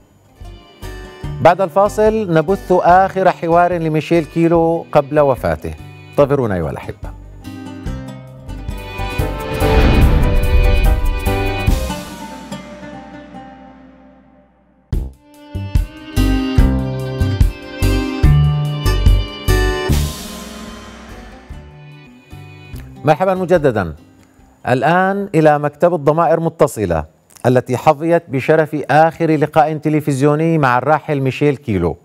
بعد الفاصل نبث اخر حوار لميشيل كيلو قبل وفاته انتظرونا ايها الاحبه مرحبا مجددا الآن إلى مكتب الضمائر متصلة التي حظيت بشرف آخر لقاء تلفزيوني مع الراحل ميشيل كيلو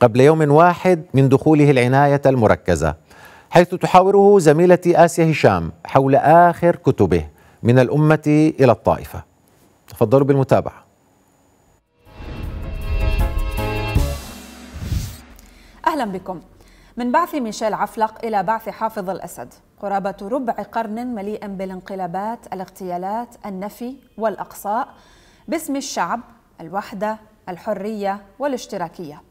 قبل يوم واحد من دخوله العناية المركزة حيث تحاوره زميلتي آسيا هشام حول آخر كتبه من الأمة إلى الطائفة تفضلوا بالمتابعه أهلا بكم من بعث ميشيل عفلق إلى بعث حافظ الأسد قرابة ربع قرن مليء بالانقلابات الاغتيالات النفي والأقصاء باسم الشعب الوحدة الحرية والاشتراكية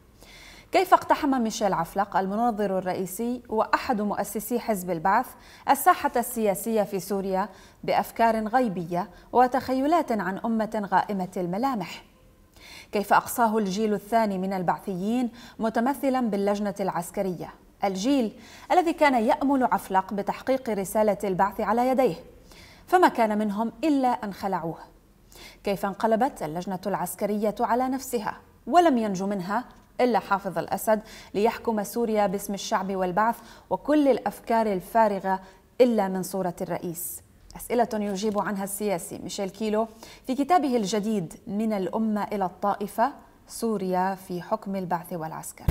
كيف اقتحم ميشيل عفلق المناظر الرئيسي وأحد مؤسسي حزب البعث الساحة السياسية في سوريا بأفكار غيبية وتخيلات عن أمة غائمة الملامح كيف أقصاه الجيل الثاني من البعثيين متمثلا باللجنة العسكرية الجيل الذي كان يأمل عفلق بتحقيق رسالة البعث على يديه فما كان منهم إلا أن خلعوه كيف انقلبت اللجنة العسكرية على نفسها ولم ينجو منها إلا حافظ الأسد ليحكم سوريا باسم الشعب والبعث وكل الأفكار الفارغة إلا من صورة الرئيس أسئلة يجيب عنها السياسي ميشيل كيلو في كتابه الجديد من الأمة إلى الطائفة سوريا في حكم البعث والعسكر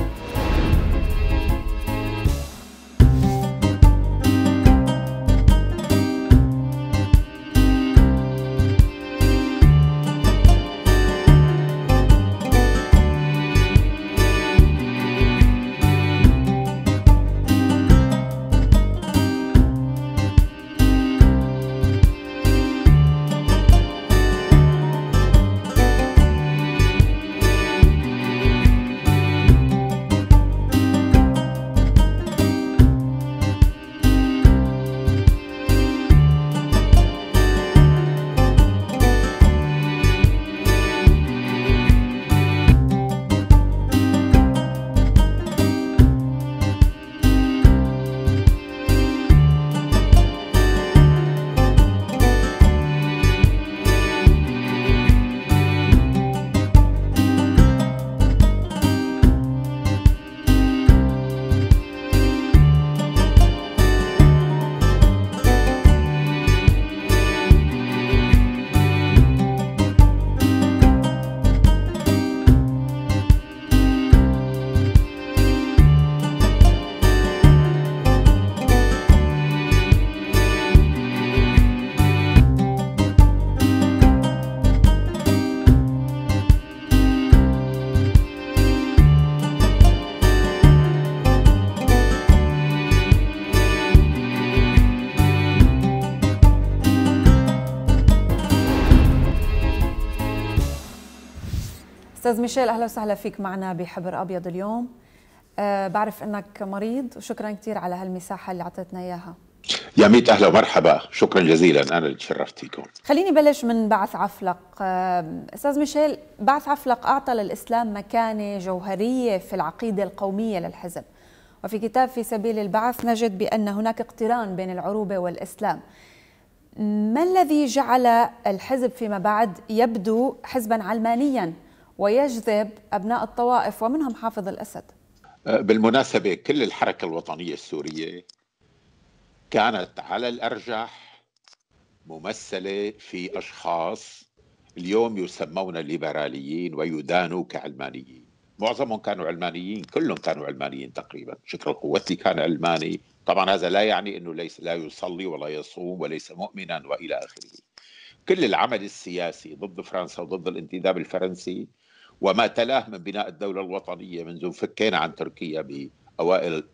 استاذ ميشيل اهلا وسهلا فيك معنا بحبر ابيض اليوم أه بعرف انك مريض وشكرا كثير على هالمساحه اللي اعطيتنا اياها يا ميت اهلا ومرحبا شكرا جزيلا انا اللي تشرفت فيكم خليني بلش من بعث عفلق آه، استاذ ميشيل بعث عفلق اعطى للاسلام مكانه جوهريه في العقيده القوميه للحزب وفي كتاب في سبيل البعث نجد بان هناك اقتران بين العروبه والاسلام ما الذي جعل الحزب فيما بعد يبدو حزبا علمانيا ويجذب أبناء الطوائف ومنهم حافظ الأسد أه، بالمناسبة كل الحركة الوطنية السورية كانت على الأرجح ممثلة في أشخاص اليوم يسمون ليبراليين ويدانوا كعلمانيين معظمهم كانوا علمانيين كلهم كانوا علمانيين تقريبا شكل قوتي كان علماني طبعا هذا لا يعني أنه ليس لا يصلي ولا يصوم وليس مؤمنا وإلى آخره كل العمل السياسي ضد فرنسا وضد الانتداب الفرنسي وما تلاه من بناء الدولة الوطنية منذ فكينا عن تركيا بأوائل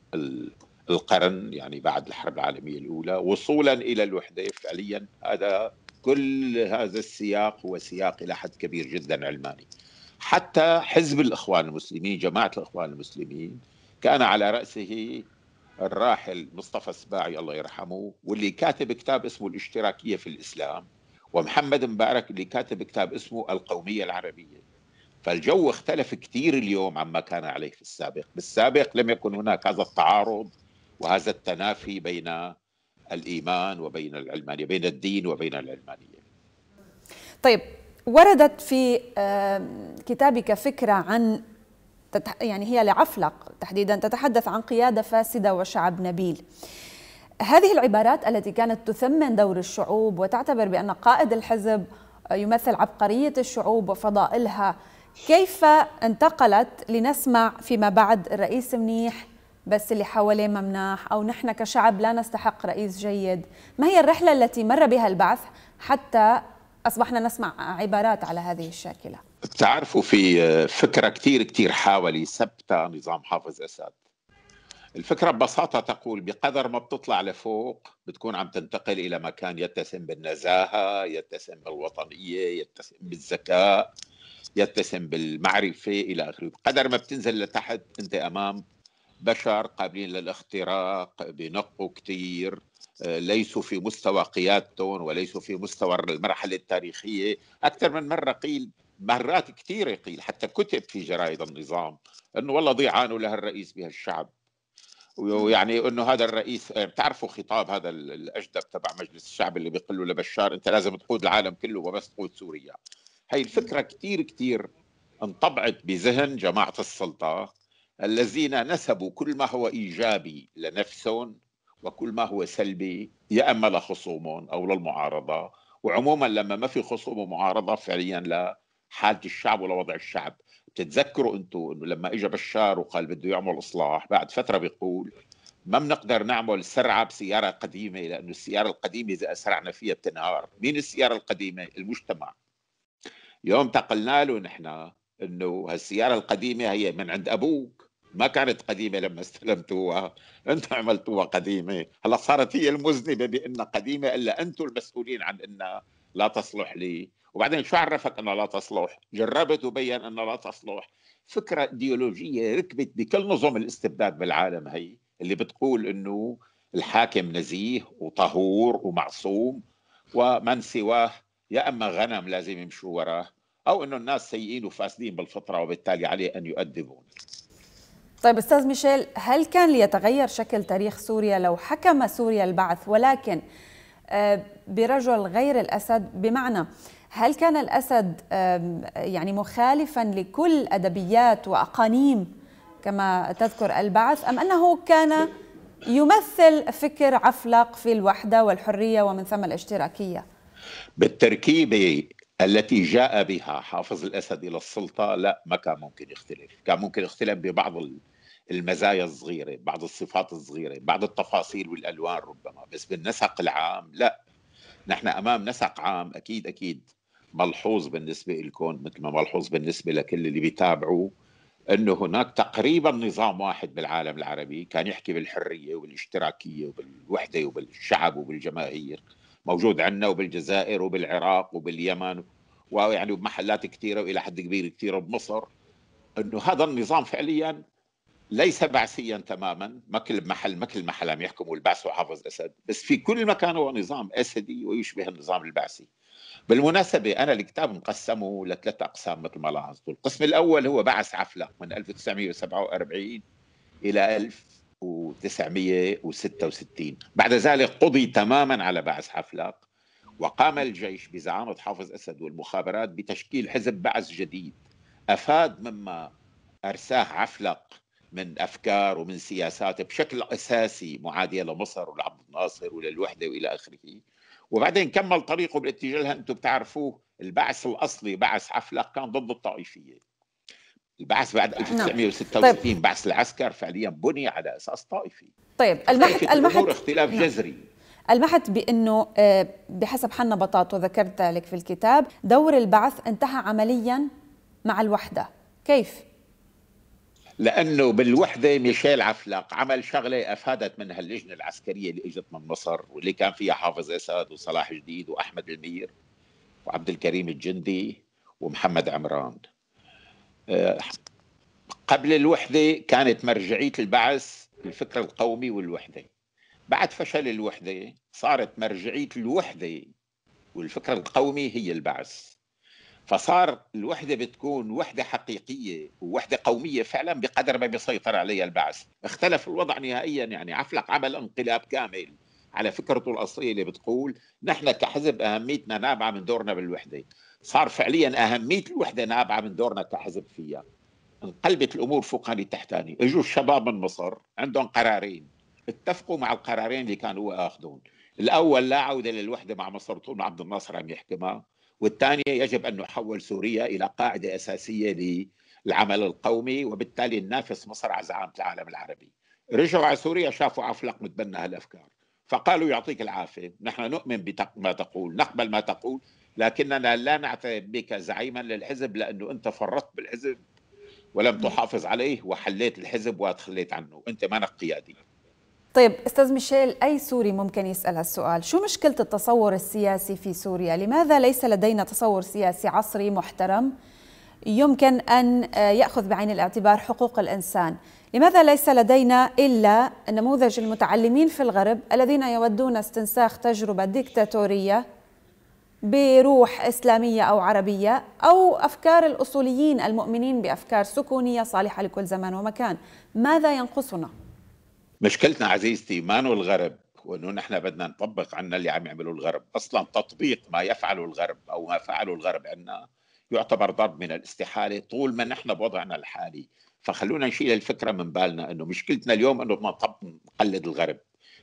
القرن يعني بعد الحرب العالمية الأولى وصولا إلى الوحدة فعليا هذا كل هذا السياق هو سياق إلى حد كبير جدا علماني حتى حزب الإخوان المسلمين جماعة الإخوان المسلمين كان على رأسه الراحل مصطفى السباعي الله يرحمه واللي كاتب كتاب اسمه الاشتراكية في الإسلام ومحمد مبارك اللي كاتب كتاب اسمه القومية العربية فالجو اختلف كثير اليوم عما كان عليه في السابق بالسابق لم يكن هناك هذا التعارض وهذا التنافي بين الإيمان وبين العلمانية بين الدين وبين العلمانية طيب وردت في آه، كتابك فكرة عن يعني هي لعفلق تحديدا تتحدث عن قيادة فاسدة وشعب نبيل هذه العبارات التي كانت تثمن دور الشعوب وتعتبر بأن قائد الحزب يمثل عبقرية الشعوب وفضائلها كيف انتقلت لنسمع فيما بعد الرئيس منيح بس اللي حواليه ممناح أو نحن كشعب لا نستحق رئيس جيد ما هي الرحلة التي مر بها البعث حتى أصبحنا نسمع عبارات على هذه الشاكلة بتعرفوا في فكرة كثير كثير حاول يثبتها نظام حافظ أسد الفكرة ببساطة تقول بقدر ما بتطلع لفوق بتكون عم تنتقل إلى مكان يتسم بالنزاهة يتسم بالوطنية يتسم بالذكاء يتسم بالمعرفة إلى آخره قدر ما بتنزل لتحت أنت أمام بشر قابلين للاختراق بنقوا كثير آه، ليسوا في مستوى قيادتهم وليسوا في مستوى المرحلة التاريخية أكثر من مرة قيل مرات كثيرة قيل حتى كتب في جرائد النظام أنه والله ضيعانوا لهالرئيس بهالشعب ويعني انه هذا الرئيس آه، بتعرفوا خطاب هذا الاجدب تبع مجلس الشعب اللي بيقول له لبشار انت لازم تقود العالم كله وبس تقود سوريا هي الفكرة كتير كتير انطبعت بذهن جماعة السلطة الذين نسبوا كل ما هو إيجابي لنفسهم وكل ما هو سلبي يا إما لخصومهم أو للمعارضة وعموما لما ما في خصوم ومعارضة فعليا لحالة الشعب ولوضع الشعب بتتذكروا انتم انه لما اجى بشار وقال بده يعمل اصلاح بعد فتره بيقول ما بنقدر نعمل سرعه بسياره قديمه لانه السياره القديمه اذا اسرعنا فيها بتنهار، مين السياره القديمه؟ المجتمع يوم تقلنا له نحن انه هالسياره القديمه هي من عند ابوك ما كانت قديمه لما استلمتوها انتم عملتوها قديمه هلا صارت هي المذنبه بانها قديمه الا انتم المسؤولين عن انها لا تصلح لي وبعدين شو عرفك انها لا تصلح جربت وبين انها لا تصلح فكره ايديولوجيه ركبت بكل نظم الاستبداد بالعالم هي اللي بتقول انه الحاكم نزيه وطهور ومعصوم ومن سواه يا اما غنم لازم يمشوا وراه او انه الناس سيئين وفاسدين بالفطره وبالتالي عليه ان يؤدبون طيب استاذ ميشيل هل كان ليتغير شكل تاريخ سوريا لو حكم سوريا البعث ولكن آه، برجل غير الاسد بمعنى هل كان الاسد يعني مخالفا لكل ادبيات واقانيم كما تذكر البعث ام انه كان يمثل فكر عفلق في الوحده والحريه ومن ثم الاشتراكيه بالتركيبة التي جاء بها حافظ الأسد إلى السلطة لا ما كان ممكن يختلف كان ممكن يختلف ببعض المزايا الصغيرة بعض الصفات الصغيرة بعض التفاصيل والألوان ربما بس بالنسق العام لا نحن أمام نسق عام أكيد أكيد ملحوظ بالنسبة لكم مثل ما ملحوظ بالنسبة لكل اللي بيتابعوا أنه هناك تقريبا نظام واحد بالعالم العربي كان يحكي بالحرية والاشتراكية وبالوحدة وبالشعب وبالجماهير موجود عندنا وبالجزائر وبالعراق وباليمن ويعني بمحلات كثيره والى حد كبير كثيره بمصر انه هذا النظام فعليا ليس بعثيا تماما ما كل محل كل محل عم يحكموا البعث وحافظ اسد بس في كل مكان هو نظام اسدي ويشبه النظام البعثي بالمناسبة أنا الكتاب مقسمه لثلاث أقسام مثل ما لاحظتوا القسم الأول هو بعث عفلة من 1947 إلى 1000 1966 بعد ذلك قضي تماما على بعث حفلق وقام الجيش بزعامة حافظ أسد والمخابرات بتشكيل حزب بعث جديد أفاد مما أرساه عفلق من أفكار ومن سياسات بشكل أساسي معادية لمصر ولعبد الناصر وللوحدة وإلى آخره وبعدين كمل طريقه بالاتجاه اللي أنتم بتعرفوه البعث الأصلي بعث عفلق كان ضد الطائفية البعث بعد 1966 نعم. طيب. بعث العسكر فعليا بني على اساس طائفي طيب المحت المحت اختلاف نعم. جذري المحت بانه آه، بحسب حنا بطاط وذكرت ذلك في الكتاب دور البعث انتهى عمليا مع الوحده كيف لانه بالوحده ميشيل عفلق عمل شغله افادت منها اللجنه العسكريه اللي اجت من مصر واللي كان فيها حافظ اسد وصلاح جديد واحمد المير وعبد الكريم الجندي ومحمد عمران قبل الوحدة كانت مرجعية البعث الفكر القومي والوحدة بعد فشل الوحدة صارت مرجعية الوحدة والفكر القومي هي البعث فصار الوحدة بتكون وحدة حقيقية ووحدة قومية فعلا بقدر ما بيسيطر عليها البعث اختلف الوضع نهائيا يعني عفلق عمل انقلاب كامل على فكرته الأصلية اللي بتقول نحن كحزب أهميتنا نابعة من دورنا بالوحدة صار فعليا اهميه الوحده نابعه من دورنا كحزب فيها انقلبت الامور فوقاني تحتاني اجوا الشباب من مصر عندهم قرارين اتفقوا مع القرارين اللي كانوا ياخذون الاول لا عوده للوحده مع مصر طول عبد الناصر عم يحكمها والثانيه يجب ان نحول سوريا الى قاعده اساسيه للعمل القومي وبالتالي ننافس مصر على زعامه العالم العربي رجعوا على سوريا شافوا عفلق متبنى هالافكار فقالوا يعطيك العافيه نحن نؤمن بما تقول نقبل ما تقول لكننا لا نعترف بك زعيما للحزب لأنه أنت فرطت بالحزب ولم تحافظ عليه وحليت الحزب وتخليت عنه أنت مانك قيادي طيب استاذ ميشيل اي سوري ممكن يسال هالسؤال شو مشكله التصور السياسي في سوريا لماذا ليس لدينا تصور سياسي عصري محترم يمكن ان آه، ياخذ بعين الاعتبار حقوق الانسان لماذا ليس لدينا الا نموذج المتعلمين في الغرب الذين يودون استنساخ تجربه ديكتاتوريه بروح إسلامية أو عربية أو أفكار الأصوليين المؤمنين بأفكار سكونية صالحة لكل زمان ومكان ماذا ينقصنا؟ مشكلتنا عزيزتي ما الغرب وانه نحن بدنا نطبق عنا اللي عم يعمله الغرب اصلا تطبيق ما يفعله الغرب او ما فعله الغرب عنا يعتبر ضرب من الاستحاله طول ما نحن بوضعنا الحالي فخلونا نشيل الفكره من بالنا انه مشكلتنا اليوم انه ما نقلد الغرب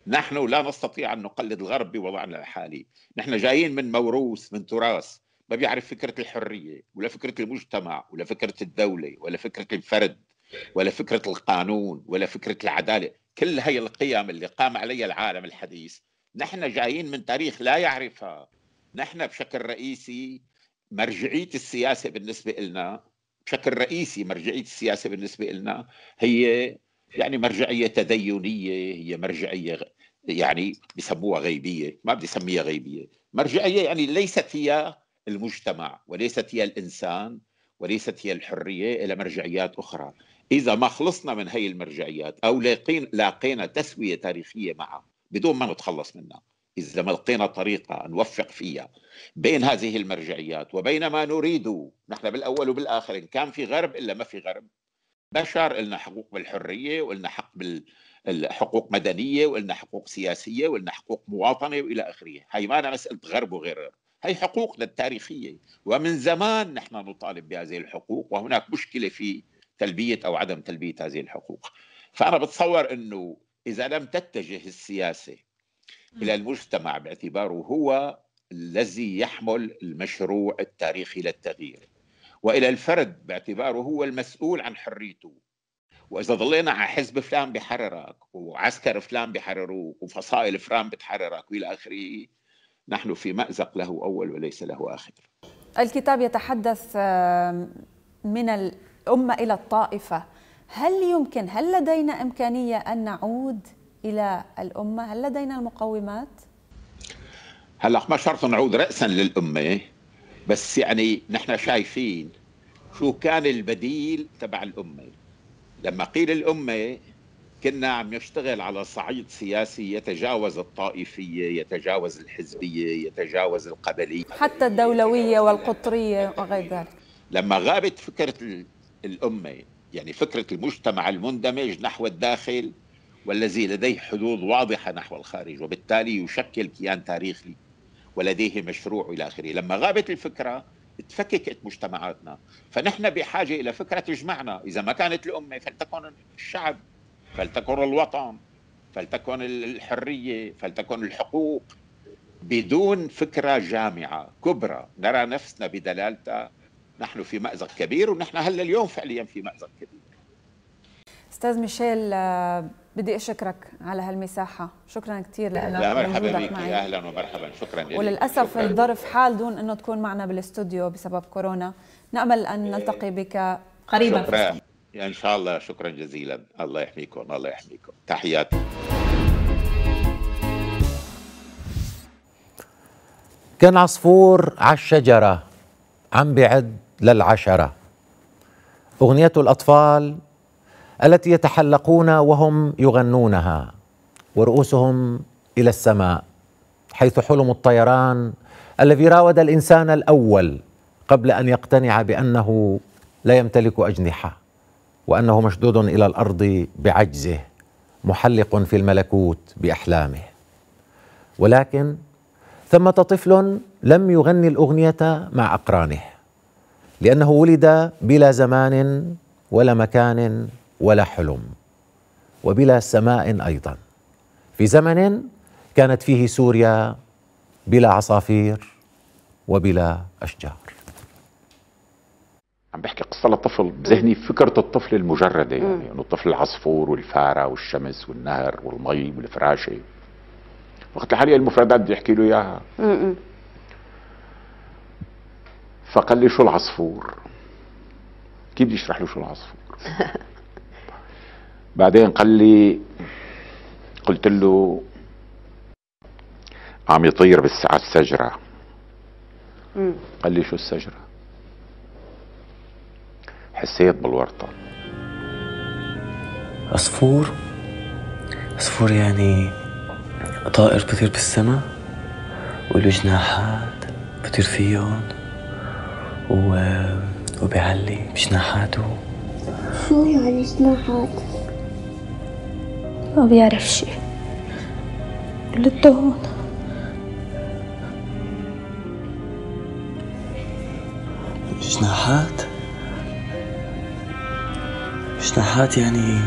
نحن لا نستطيع أن نقلد الغرب بوضعنا الحالي نحن جايين من موروث من تراث ما بيعرف فكرة الحرية ولا فكرة المجتمع ولا فكرة الدولة ولا فكرة الفرد ولا فكرة القانون ولا فكرة العدالة كل هي القيم اللي قام عليها العالم الحديث نحن جايين من تاريخ لا يعرفها نحن بشكل رئيسي مرجعية السياسة بالنسبة لنا بشكل رئيسي مرجعية السياسة بالنسبة لنا هي يعني مرجعية تدينية هي مرجعية يعني بسموها غيبيه ما بدي اسميها غيبيه مرجعيه يعني ليست هي المجتمع وليست هي الانسان وليست هي الحريه الى مرجعيات اخرى اذا ما خلصنا من هي المرجعيات او لاقين لاقينا تسويه تاريخيه معها بدون ما نتخلص منها اذا ما لقينا طريقه نوفق فيها بين هذه المرجعيات وبين ما نريد نحن بالاول وبالاخر ان كان في غرب الا ما في غرب بشر لنا حقوق بالحريه ولنا حق بال حقوق مدنيه ولنا حقوق سياسيه ولنا حقوق مواطنه والى اخره هي ما مساله غرب وغير هي حقوقنا التاريخيه ومن زمان نحن نطالب بهذه الحقوق وهناك مشكله في تلبيه او عدم تلبيه هذه الحقوق فانا بتصور انه اذا لم تتجه السياسه الى المجتمع باعتباره هو الذي يحمل المشروع التاريخي للتغيير والى الفرد باعتباره هو المسؤول عن حريته واذا ضلينا على حزب فلان بحررك وعسكر فلان بحرروك وفصائل فلان بتحررك والى اخره نحن في مازق له اول وليس له اخر الكتاب يتحدث آه، من الامه الى الطائفه هل يمكن هل لدينا امكانيه ان نعود الى الامه هل لدينا المقومات هلا ما شرط نعود راسا للامه بس يعني نحن شايفين شو كان البديل تبع الامه لما قيل الأمة كنا عم نشتغل على صعيد سياسي يتجاوز الطائفية يتجاوز الحزبية يتجاوز القبلية حتى الدولوية والقطرية وغير ذلك لما غابت فكرة الأمة يعني فكرة المجتمع المندمج نحو الداخل والذي لديه حدود واضحة نحو الخارج وبالتالي يشكل كيان تاريخي ولديه مشروع إلى آخره لما غابت الفكرة تفككت مجتمعاتنا فنحن بحاجة إلى فكرة تجمعنا إذا ما كانت الأمة فلتكن الشعب فلتكن الوطن فلتكن الحرية فلتكن الحقوق بدون فكرة جامعة كبرى نرى نفسنا بدلالتها نحن في مأزق كبير ونحن هلا اليوم فعليا في مأزق كبير استاذ ميشيل آه، بدي اشكرك على هالمساحه شكرا كثير لك لا مرحبا بك اهلا ومرحبا شكرا لك وللاسف شكرا. الظرف حال دون انه تكون معنا بالاستوديو بسبب كورونا نامل ان إيه. نلتقي بك قريبا شكرا. ان شاء الله شكرا جزيلا الله يحميكم الله يحميكم تحياتي كان عصفور على الشجره عم بعد للعشره اغنيه الاطفال التي يتحلقون وهم يغنونها ورؤوسهم الى السماء حيث حلم الطيران الذي راود الانسان الاول قبل ان يقتنع بانه لا يمتلك اجنحه وانه مشدود الى الارض بعجزه محلق في الملكوت باحلامه ولكن ثمه طفل لم يغني الاغنيه مع اقرانه لانه ولد بلا زمان ولا مكان ولا حلم وبلا سماء ايضا في زمن كانت فيه سوريا بلا عصافير وبلا اشجار عم بحكي قصه لطفل بذهني فكره الطفل المجرده يعني انه الطفل العصفور والفاره والشمس والنهر والمي والفراشه وقت الحالي المفردات بدي احكي له اياها فقال لي شو العصفور كيف بدي اشرح له شو العصفور بعدين قال لي قلت له عم يطير بالساعة السجرة قال لي شو السجرة حسيت بالورطة عصفور عصفور يعني طائر بطير بالسما وله جناحات بطير فيهم و... وبيعلي بجناحاته شو يعني جناحات؟ ما بيعرف شي كل الدهون جناحات جناحات يعني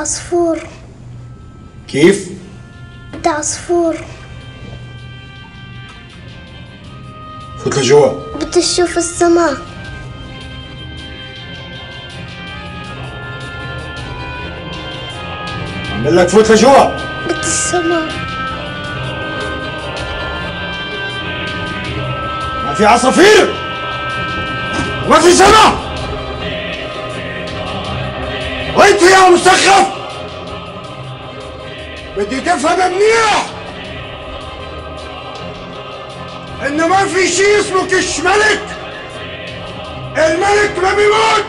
عصفور كيف؟ بدي عصفور فوت لجوا بدي اشوف السماء عم لك فوت لجوا بدي السماء ما في عصافير ما في سماء وانت يا مسخف بدي تفهم منيح انه ما في شيء اسمه كش ملك الملك ما بيموت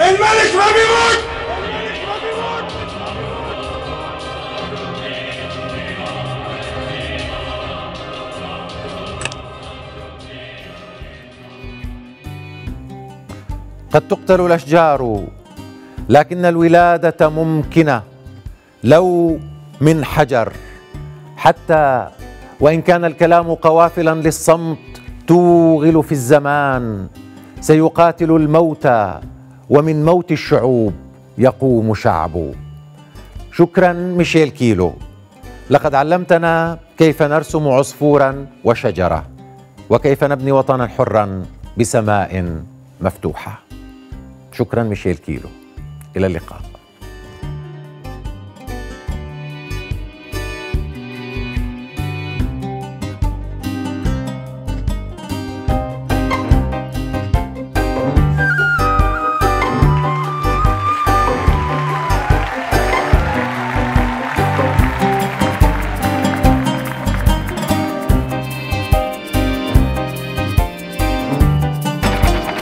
الملك ما بيموت قد تقتل الاشجار لكن الولاده ممكنه لو من حجر حتى وان كان الكلام قوافلا للصمت توغل في الزمان سيقاتل الموتى ومن موت الشعوب يقوم شعب شكرا ميشيل كيلو لقد علمتنا كيف نرسم عصفورا وشجره وكيف نبني وطنا حرا بسماء مفتوحه شكرا ميشيل كيلو إلى اللقاء